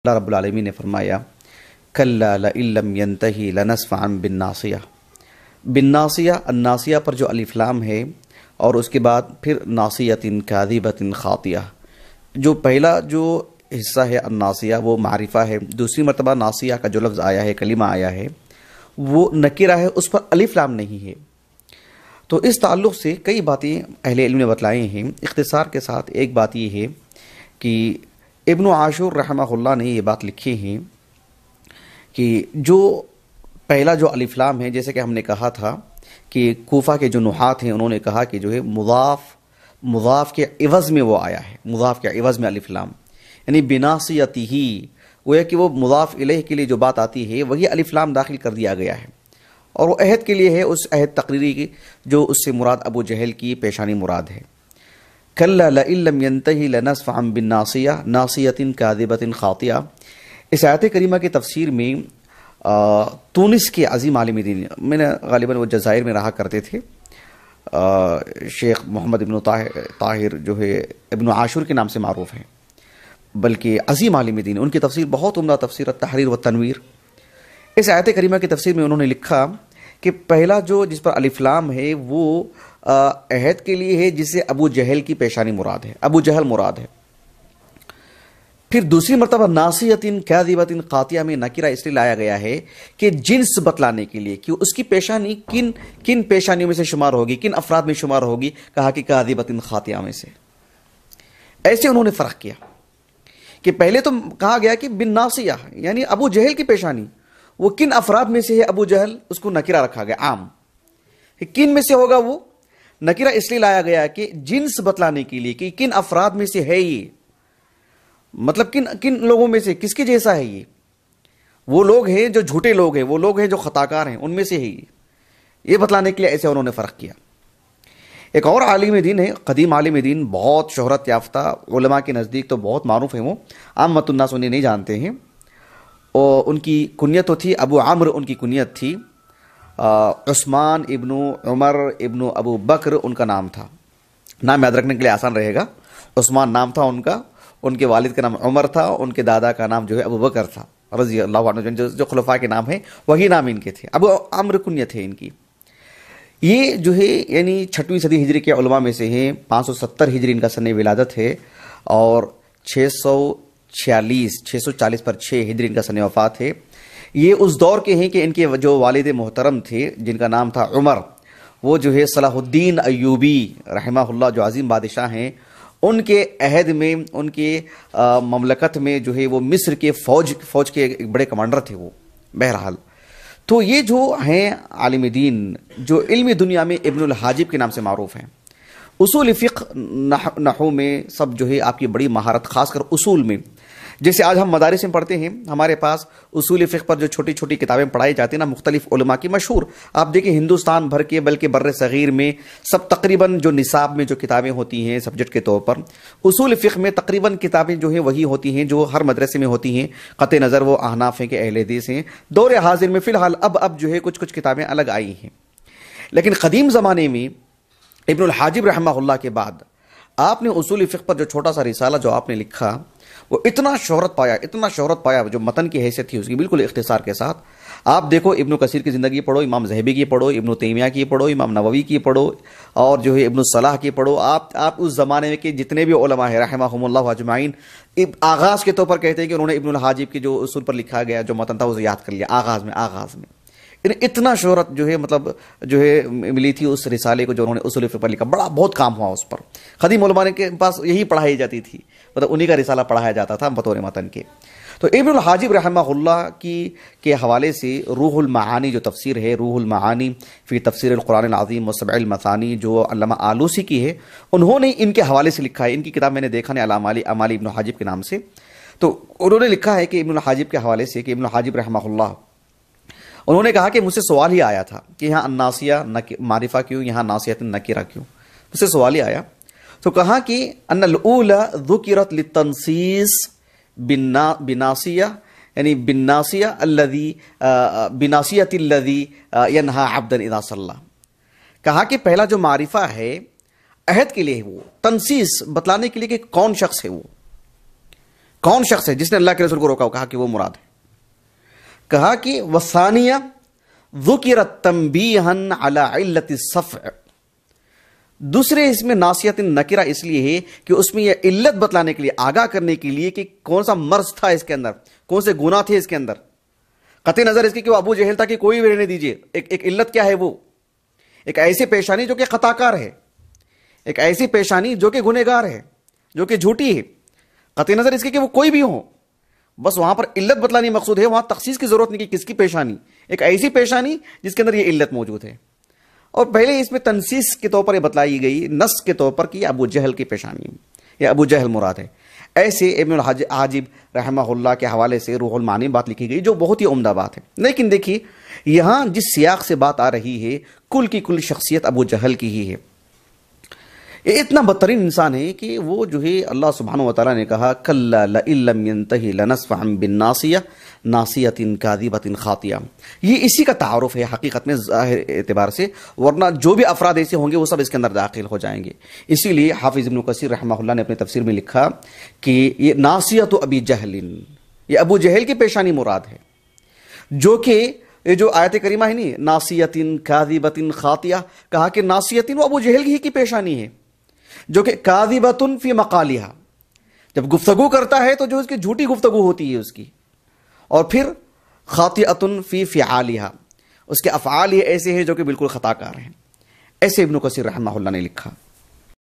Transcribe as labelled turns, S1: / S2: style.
S1: अल्लाह रबालमी ने फरमाया कल्लातही लनसफ़ान बिन नासिया बिन नासिया अन्नासिया पर जो अलिफ्लाम है और उसके बाद फिर नासियतिन कादिबतिन ख़ातिया जो पहला जो हिस्सा है अन्नासिया वो मारिफ़ा है दूसरी मरतबा नासिया का जो लफ्ज़ आया है कलिमा आया है वो नकीरा है उस पर अलिफ्लाम नहीं है तो इस ताल्लुक़ से कई बातें अहल ने बतलाई हैं इख्तसार के साथ एक बात ये है कि इबन आशूर रहमहुल्ला ने ये बात लिखी है कि जो पहला जो अलिफ्लाम है जैसे कि हमने कहा था कि कोफा के जो नुहात हैं उन्होंने कहा कि जो है मुदाफ़ मुदाफ़ के इवज़ में वो आया है मुदाफ़ के इवज़ में अलिफ्लाम यानी बिनासियती ही है कि वो मुदाफ़ इलेह के लिए जो बात आती है वही अलिफ्लाम दाखिल कर दिया गया है और वो अहद के लिए है उस अहद तकरीरी की जो उससे मुराद अबू जहल की पेशानी मुराद है कल्लम बिन ख़ातिया इस आयत करीमा की तफसीर में तुनिस के अजीम आलमदीन मैंने गालिबा वो जजायर में रहा करते थे शेख मोहम्मद इबन ताहिर, जो है इबन आशुर के नाम से मरूफ हैं बल्कि अजीम आलमदीन उनकी तफसीर बहुत उमदा तफसर तहरीर व तनवीर इस आयत करीमा की तफसीर में उन्होंने लिखा कि पहला जो जिस पर अलिफ्लाम है वो अहद के लिए है जिसे अबू जहल की पेशानी मुराद है अबू जहल मुराद है फिर दूसरी मरतबा नासियतिन कैदिबतिन खातिया में नकिरा इसलिए लाया गया है कि जिन्स बतलाने के लिए कि उसकी पेशानी किन किन पेशानियों में से शुमार होगी किन अफराद में शुमार होगी कहा कि कैदिबतिन खातिया में से ऐसे उन्होंने फ़र्क किया कि पहले तो कहा गया कि बिन नासिया यानी अबू जहल की पेशानी वो किन अफराद में से है अबू जहल उसको नकिरा रखा गया आम किन में से होगा वो नकीरा इसलिए लाया गया कि जिन्स बतलाने के लिए कि किन अफराद में से है ये मतलब किन किन लोगों में से किसके जैसा है ये वो लोग हैं जो झूठे लोग हैं वो लोग हैं जो खताकार हैं उनमें से है ये ये बतलाने के लिए ऐसे उन्होंने फ़र्क किया एक और आलिम दीन है कदीम आलिम दीन बहुत शहरत याफ्ता उलमा के नज़दीक तो बहुत मरूफ़ हैं वो आम मतुन्नास उन्हें नहीं जानते हैं और उनकी कुनीत तो थी अबू आम्र उनकी कुनीत थी उस्मान इब्न उमर इब्न अबू बकर उनका नाम था नाम याद रखने के लिए आसान रहेगा उस्मान नाम था उनका उनके वालिद का नाम उमर था उनके दादा का नाम जो है अबू बकर था रजी अल्लाह जो, जो खलफा के नाम है वही नाम इनके थे अब अम्र कुन्य थे इनकी ये जो है यानी छठवीं सदी हिजरी के उलमा में से हैं 570 हिजरी इनका सन विलादत है और 646 640 पर 6 हिजरी इनका सन वफ़ात है ये उस दौर के हैं कि इनके जो वालद मोहतरम थे जिनका नाम था उमर वो जो है सलाहुद्दीन अयूबी रहमा जो अज़ीम बादशाह हैं उनके अहद में उनके ममलकत में जो है वो मिस्र के फौज फौज के एक बड़े कमांडर थे वो बहरहाल तो ये जो हैं आलिम दीन जो इल्मी दुनिया में इब्नुल हाजिब के नाम से मरूफ हैं उसूल फ़िक नहों में सब जो है आपकी बड़ी महारत खासकर उसूल में जैसे आज हम मदारस में पढ़ते हैं हमारे पास उसूल फ़िक पर जो छोटी छोटी किताबें पढ़ाई जाती हैं ना मुख्तलिफ उलमा की मशहूर आप देखिए हिंदुस्तान भर के बल्कि बर सग़ीर में सब तकरीबन जो निसाब में जो किताबें होती हैं सब्जेक्ट के तौर पर उसूल फ़िक में तकरीबन किताबें जो हैं वही होती हैं जो हर मदरसे में होती हैं क़त नज़र वो आहनाफ़ हैं कि अहलदीस हैं दौर हाजिर में फ़िलहाल अब अब जो है कुछ कुछ किताबें अलग आई हैं लेकिन कदीम ज़माने में इबन हाजिब रहमा के बाद आपने उसूल फ़िक पर जो छोटा सा रिसाला जो आपने लिखा वो इतना शोहरत पाया इतना शोहरत पाया जो मतन की हैसियत थी उसकी बिल्कुल इख्तिसार के साथ आप देखो इब्न कसीर की ज़िंदगी पढ़ो इमाम जहबी की पढ़ो इब्न तैमिया की पढ़ो इमाम नववी की पढ़ो और जो है इब्न सलाह की पढ़ो आप आप उस ज़माने के जितने भी ओलमा है रहमा अजमाइन आगाज़ के तौर पर कहते हैं कि उन्होंने इब्न हाजिब की जो उसूल पर लिखा गया जो मतन था उसे याद कर लिया आगाज़ में आगाज़ में इतना शोहरत जो है मतलब जो है मिली थी उस रिसाले को जो उन्होंने उसूल पर लिखा बड़ा बहुत काम हुआ उस पर खदीम के पास यही पढ़ाई जाती थी मतलब उन्हीं का रिसाला पढ़ाया जाता था बतौर मतन के तो इबन हाजिब रहमहुल्ला की के हवाले से रूहुल महानी जो तफसीर है रूहुल महानी फिर तफसर क़ुरान आज़ीम जो अल्लामा आलूसी की है उन्होंने इनके हवाले से लिखा है इनकी किताब मैंने देखा ने अलामाली अमाली इबन हाजिब के नाम से तो उन्होंने लिखा है कि इबन हाजिब के हवाले से कि इबन हाजिब रहमहुल्ला उन्होंने कहा कि मुझसे सवाल ही आया था कि यहाँ अन्नासिया मारिफा क्यों यहाँ नासियत नकीरा क्यों मुझसे सवाल ही आया तो कहा कि अनलूला ذكرت للتنصيص बिन्ना बिनासिया यानी बिन्नासिया अल्लदी बिनासियत अल्लदी यनहा अब्दन इदा सल्ला कहा कि पहला जो मारिफा है अहद के लिए है वो तनसीस बतलाने के लिए कि कौन शख्स है वो कौन शख्स है जिसने अल्लाह के रसूल को रोका हो कहा कि वो मुराद है कहा कि वसानिया ज़ुकिरत तंबीहन अला इल्लति सफ़ दूसरे इसमें नासियत नकिरा इसलिए है कि उसमें यह इल्लत बतलाने के लिए आगाह करने के लिए कि कौन सा मर्ज था इसके अंदर कौन से गुना थे इसके अंदर कत नज़र इसकी कि अबू जहल था कि कोई भी रहने दीजिए एक एक इल्लत क्या है वो एक ऐसी पेशानी जो कि खताकार है एक ऐसी पेशानी जो कि गुनेगार है जो कि झूठी है कत नज़र इसकी कि वो कोई भी हो बस वहां पर इल्लत बतलानी मकसूद है वहां तखसीस की जरूरत नहीं कि किसकी पेशानी एक ऐसी पेशानी जिसके अंदर यह इल्लत मौजूद है और पहले इसमें तनसीस के तौर पर यह बतलाई गई नस के तौर पर कि अबू जहल की पेशानी या अबू जहल मुराद है ऐसे इबन हाजिब रहमहुल्ला के हवाले से रूहुल मानी बात लिखी गई जो बहुत ही उम्दा बात है लेकिन देखिए यहाँ जिस सियाक से बात आ रही है कुल की कुल शख्सियत अबू जहल की ही है ये इतना बदतरीन इंसान है कि वो जो है अल्लाह सुबहान वाली ने कहा कल्लाम बिन नासिया नासियतिन कादिबतिन खातिया ये इसी का तारफ़ है हकीकत में ज़ाहिर एतबार से वरना जो भी अफराद ऐसे होंगे वो सब इसके अंदर दाखिल हो जाएंगे इसीलिए हाफिज़ इबन कसर रहमल्ला ने अपनी तफसर में लिखा कि ये नासियत अबी जहलिन ये अबू जहल की पेशानी मुराद है जो कि ये जो आयत करीमा है नी नासियतिन कादिबिन खातिया कहा कि नासियतिन वो अबू जहल ही की पेशानी है जो कि काजिबतुन फी मकालिहा जब गुफ्तगु करता है तो जो उसकी झूठी गुफ्तगु होती है उसकी और फिर अतुन फी फ़ियालिहा उसके अफ़ाल ये ऐसे हैं जो कि बिल्कुल ख़ताकार हैं ऐसे इबन कसर रहमा ने लिखा